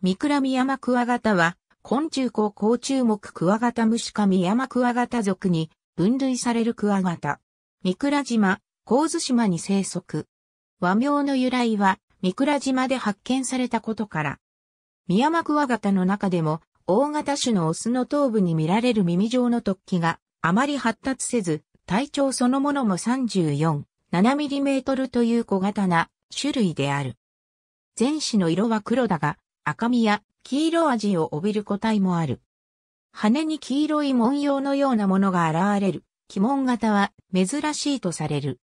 ミクラミヤマクワガタは、昆虫綱甲虫目クワガタムシカミヤマクワガタ属に分類されるクワガタ。ミクラ島、神津島に生息。和名の由来は、ミクラ島で発見されたことから。ミヤマクワガタの中でも、大型種のオスの頭部に見られる耳状の突起があまり発達せず、体長そのものも34、7トルという小型な種類である。前肢の色は黒だが、赤みや黄色味を帯びる個体もある。羽に黄色い文様のようなものが現れる、鬼門型は珍しいとされる。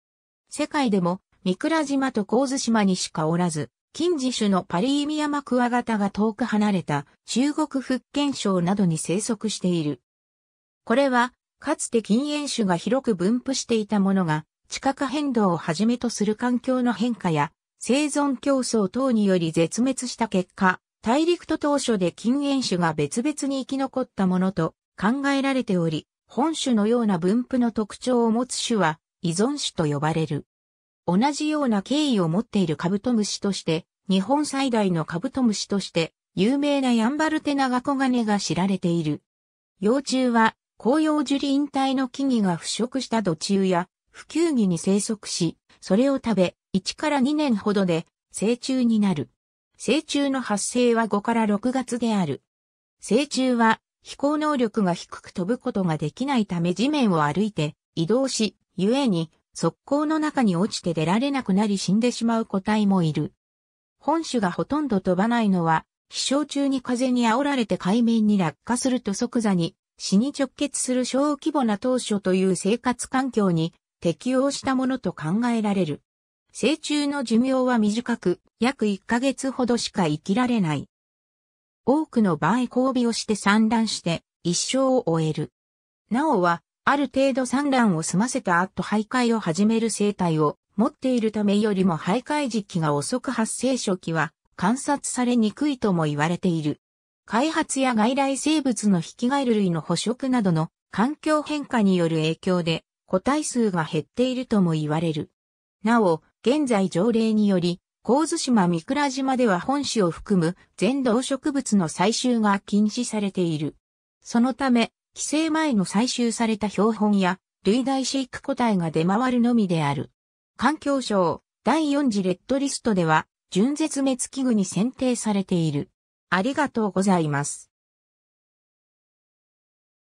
世界でも、三倉島と神津島にしかおらず、近似種のパリーミヤマクワガタが遠く離れた中国福建省などに生息している。これは、かつて禁煙種が広く分布していたものが、地殻変動をはじめとする環境の変化や、生存競争等により絶滅した結果、大陸と当初で近縁種が別々に生き残ったものと考えられており、本種のような分布の特徴を持つ種は依存種と呼ばれる。同じような経緯を持っているカブトムシとして、日本最大のカブトムシとして有名なヤンバルテナガコガネが知られている。幼虫は紅葉樹林帯の木々が腐食した土中や不休木に生息し、それを食べ、1から2年ほどで成虫になる。成虫の発生は5から6月である。成虫は飛行能力が低く飛ぶことができないため地面を歩いて移動し、故に速攻の中に落ちて出られなくなり死んでしまう個体もいる。本種がほとんど飛ばないのは、飛翔中に風に煽られて海面に落下すると即座に死に直結する小規模な当初という生活環境に適応したものと考えられる。成虫の寿命は短く、約1ヶ月ほどしか生きられない。多くの場合交尾をして産卵して一生を終える。なおは、ある程度産卵を済ませた後徘徊を始める生態を持っているためよりも徘徊時期が遅く発生初期は観察されにくいとも言われている。開発や外来生物の引き返る類の捕食などの環境変化による影響で個体数が減っているとも言われる。なお、現在条例により、神津島三倉島では本種を含む全動植物の採集が禁止されている。そのため、規制前の採集された標本や、類大飼育個体が出回るのみである。環境省第4次レッドリストでは、純絶滅危惧に選定されている。ありがとうございます。